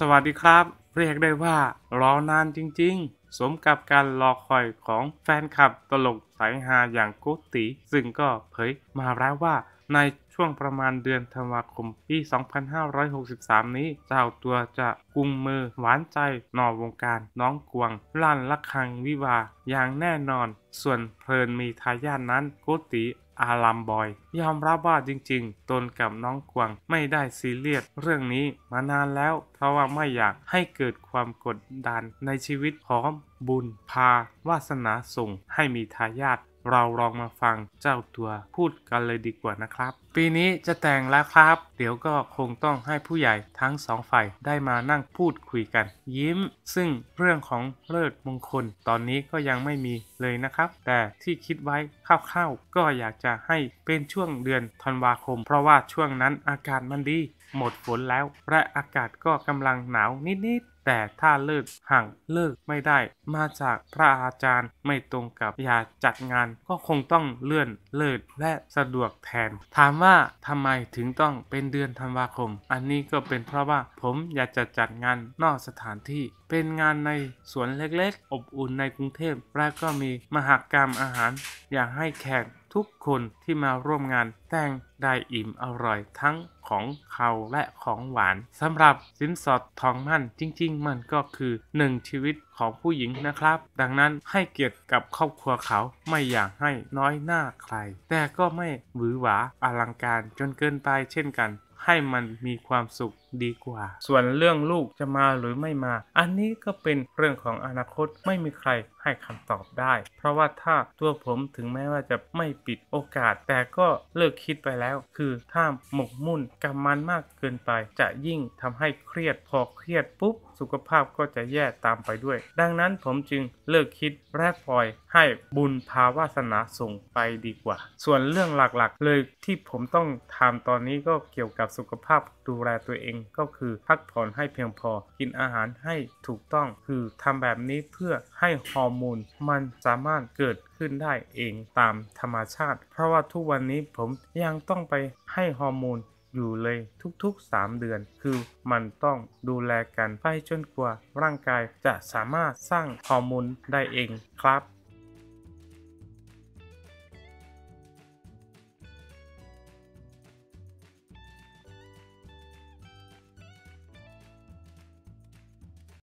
สวัสดีครับ เรียกได้ว่ารอนานจริงๆ สมกับการรอคอยของแฟนคลับตลกสายฮาอย่างกุติซึ่งก็เผยมาแล้วว่า ในช่วงประมาณเดือนธันวาคมปี2563 นี้เจ้าตัวจะกุมมือหวานใจนอวงการน้องกวงลั่นละคังวิวาอย่างแน่นอน ส่วนเพลินมีทายาทนั้นโกติอารัมบอย ยอมรับว่าจริงๆ ตนกับน้องกวางไม่ได้ซีเรียส เรื่องนี้มานานแล้วเพราะว่าไม่อยากให้เกิดความกดดันในชีวิตพร้อม บุญพา วาสนาส่ง ให้มีทายาทเราลองมาฟังเจ้าตัวพูดกันเลยดีกว่านะครับ ปีนี้จะแต่งแล้วครับ เดี๋ยวก็คงต้องให้ผู้ใหญ่ทั้งสองฝ่ายได้มานั่งพูดคุยกันยิ้ม ซึ่งเรื่องของเลิศมงคลตอนนี้ก็ยังไม่มีเลยนะครับ แต่ที่คิดไว้คร่าวๆ ก็อยากจะให้เป็นช่วงเดือนธันวาคม เพราะว่าช่วงนั้นอากาศมันดีหมดฝนแล้ว และอากาศก็กำลังหนาวนิดๆแต่ถ้าเลิกห่างเลิกไม่ได้ มาจากพระอาจารย์ไม่ตรงกับอยาาจัดงาน ก็คงต้องเลื่อนเลิกและสะดวกแทน ถามว่าทำไมถึงต้องเป็นเดือนธันวาคม อันนี้ก็เป็นเพราะว่าผมอยากจะจัดงานนอกสถานที่ เป็นงานในสวนเล็กๆ อบอุ่นในกรุงเทพ และก็มีมหากรรมอาหารอยากให้แขกทุกคนที่มาร่วมงานแต่งได้อิ่มอร่อยทั้งของเขาและของหวาน สำหรับสินสอดทองมั่นจริงๆมันก็คือหนึ่งชีวิตของผู้หญิงนะครับ ดังนั้นให้เกียรติกับครอบครัวเขาไม่อยากให้น้อยหน้าใคร แต่ก็ไม่หวือหวาอลังการจนเกินไปเช่นกันให้มันมีความสุขดีกว่า ส่วนเรื่องลูกจะมาหรือไม่มา อันนี้ก็เป็นเรื่องของอนาคตไม่มีใครให้คำตอบได้ เพราะว่าถ้าตัวผมถึงแม้ว่าจะไม่ปิดโอกาส แต่ก็เลิกคิดไปแล้ว คือถ้าหมกมุ่นกับมันมากเกินไปจะยิ่งทำให้เครียดพอเครียดปุ๊บสุขภาพก็จะแย่ตามไปด้วย ดังนั้นผมจึงเลิกคิดแรกพลอยให้บุญภาวาสนาส่งไปดีกว่า ส่วนเรื่องหลักๆ เลยที่ผมต้องทำตอนนี้ก็เกี่ยวกับสุขภาพดูแลตัวเองก็คือพักผ่อนให้เพียงพอกินอาหารให้ถูกต้อง คือทำแบบนี้เพื่อให้ฮอร์โมนมันสามารถเกิดขึ้นได้เองตามธรรมชาติ เพราะว่าทุกวันนี้ผมยังต้องไปให้ฮอร์โมนอยู่เลยทุกๆ 3 เดือนคือมันต้องดูแลกันไปจนกว่าร่างกายจะสามารถสร้างฮอร์โมนได้เองครับ